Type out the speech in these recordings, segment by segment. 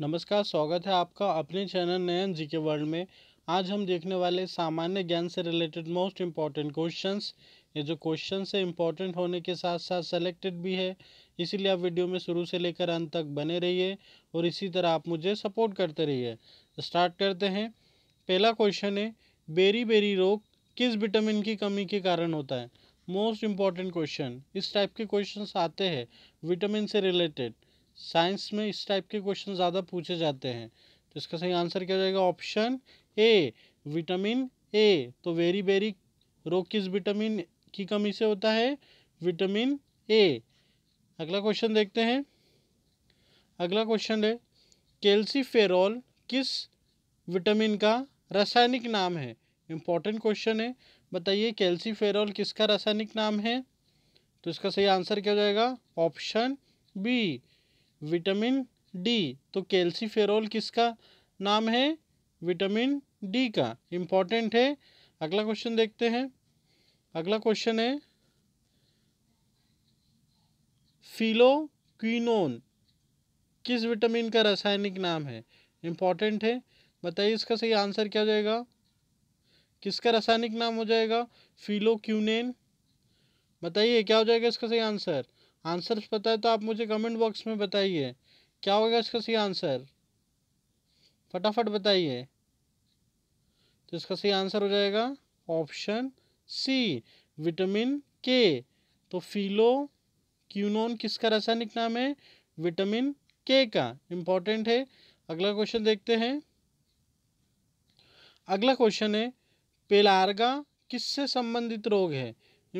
नमस्कार स्वागत है आपका अपने चैनल नयन जी के वर्ल्ड में आज हम देखने वाले सामान्य ज्ञान से रिलेटेड मोस्ट इम्पॉर्टेंट क्वेश्चंस ये जो क्वेश्चन है इम्पॉर्टेंट होने के साथ साथ सेलेक्टेड भी है इसीलिए आप वीडियो में शुरू से लेकर अंत तक बने रहिए और इसी तरह आप मुझे सपोर्ट करते रहिए स्टार्ट करते हैं पहला क्वेश्चन है बेरी बेरी रोग किस विटामिन की कमी के कारण होता है मोस्ट इम्पॉर्टेंट क्वेश्चन इस टाइप के क्वेश्चन आते हैं विटामिन से रिलेटेड साइंस में इस टाइप के क्वेश्चन ज़्यादा पूछे जाते हैं तो इसका सही आंसर क्या हो जाएगा ऑप्शन ए विटामिन ए तो वेरी बेरी रोग किस विटामिन की कमी से होता है विटामिन ए अगला क्वेश्चन देखते हैं अगला क्वेश्चन है फेरोल किस विटामिन का रासायनिक नाम है इम्पॉर्टेंट क्वेश्चन है बताइए कैल्सी फेरोल किसका रासायनिक नाम है तो इसका सही आंसर क्या हो जाएगा ऑप्शन बी विटामिन डी तो कैल्सीफेरॉल किसका नाम है विटामिन डी का इम्पॉर्टेंट है अगला क्वेश्चन देखते हैं अगला क्वेश्चन है फिलोक्विनोन किस विटामिन का रासायनिक नाम है इम्पॉर्टेंट है बताइए इसका सही आंसर क्या हो जाएगा किसका रासायनिक नाम हो जाएगा फिलोक्यूनेन बताइए क्या हो जाएगा इसका सही आंसर आंसर पता है तो आप मुझे कमेंट बॉक्स में बताइए क्या होगा इसका सही आंसर फटाफट बताइए तो इसका सही आंसर हो जाएगा ऑप्शन सी विटामिन के तो फीलो क्यूनोन किसका रासायनिक नाम है विटामिन के का इम्पोर्टेंट है अगला क्वेश्चन देखते हैं अगला क्वेश्चन है पेलार्गा किससे संबंधित रोग है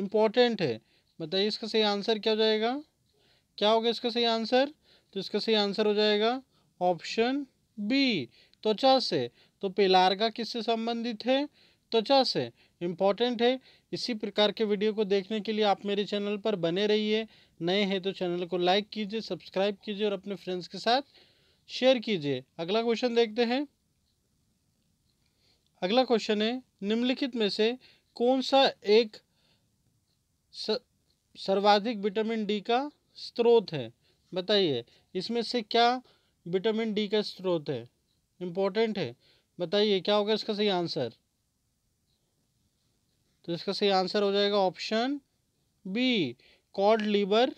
इम्पोर्टेंट है बताइए इसका सही आंसर क्या हो जाएगा क्या होगा इसका सही आंसर तो इसका सही आंसर हो जाएगा ऑप्शन बी त्वचा से तो पेलार्गा किससे संबंधित है त्वचा से इम्पॉर्टेंट है इसी प्रकार के वीडियो को देखने के लिए आप मेरे चैनल पर बने रहिए नए हैं तो चैनल को लाइक कीजिए सब्सक्राइब कीजिए और अपने फ्रेंड्स के साथ शेयर कीजिए अगला क्वेश्चन देखते हैं अगला क्वेश्चन है निम्नलिखित में से कौन सा एक स, सर्वाधिक विटामिन डी का स्रोत है बताइए इसमें से क्या विटामिन डी का स्रोत है इम्पोर्टेंट है बताइए क्या होगा इसका सही आंसर तो इसका सही आंसर हो जाएगा option B cod liver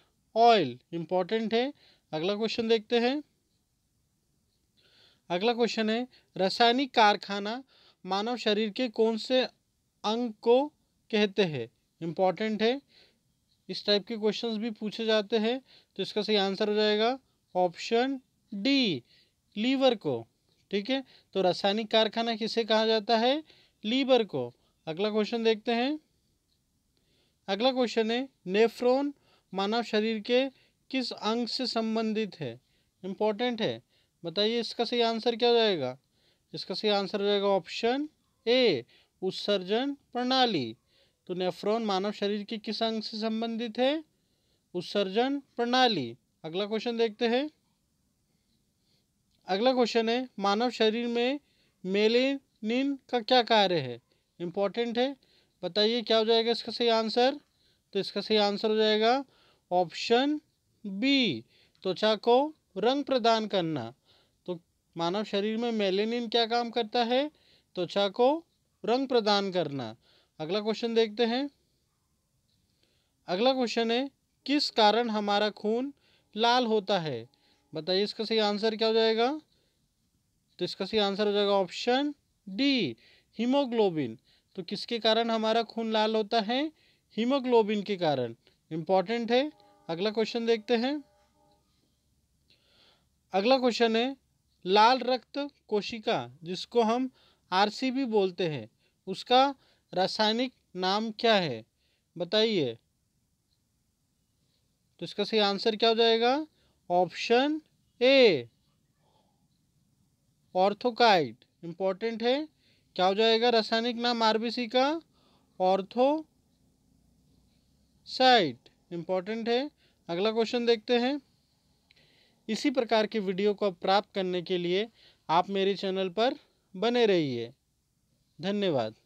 oil important है अगला क्वेश्चन देखते हैं अगला क्वेश्चन है रासायनिक कारखाना मानव शरीर के कौन से अंग को कहते हैं इम्पॉर्टेंट है इस टाइप के क्वेश्चंस भी पूछे जाते हैं तो इसका सही आंसर हो जाएगा ऑप्शन डी लीवर को ठीक है तो रासायनिक कारखाना किसे कहा जाता है लीवर को अगला क्वेश्चन देखते हैं अगला क्वेश्चन है नेफ्रोन मानव शरीर के किस अंग से संबंधित है इम्पोर्टेंट है बताइए इसका सही आंसर क्या हो जाएगा इसका सही आंसर हो जाएगा ऑप्शन ए उत्सर्जन प्रणाली तो नेफ्रॉन मानव शरीर के किस अंग से संबंधित है उत्सर्जन प्रणाली अगला क्वेश्चन देखते हैं अगला क्वेश्चन है मानव शरीर में मेलेनिन का क्या कार्य है इम्पॉर्टेंट है बताइए क्या हो जाएगा इसका सही आंसर तो इसका सही आंसर हो जाएगा ऑप्शन बी त्वचा को रंग प्रदान करना तो मानव शरीर में मेलेनिन क्या काम करता है त्वचा को रंग प्रदान करना अगला क्वेश्चन देखते हैं अगला क्वेश्चन है किस कारण हमारा खून लाल होता है बताइए इसका सही आंसर क्या हो जाएगा तो इसका सही आंसर हो जाएगा ऑप्शन डी हीमोग्लोबिन तो किसके कारण हमारा खून लाल होता है हीमोग्लोबिन के कारण इम्पॉर्टेंट है अगला क्वेश्चन देखते हैं अगला क्वेश्चन है लाल रक्त कोशिका जिसको हम आरसीबी बोलते हैं उसका रासायनिक नाम क्या है बताइए तो इसका सही आंसर क्या हो जाएगा ऑप्शन ए ऑर्थोकाइट इंपॉर्टेंट है क्या हो जाएगा रासायनिक नाम आरबीसी का ऑर्थो साइट इंपॉर्टेंट है अगला क्वेश्चन देखते हैं इसी प्रकार की वीडियो को प्राप्त करने के लिए आप मेरे चैनल पर बने रहिए धन्यवाद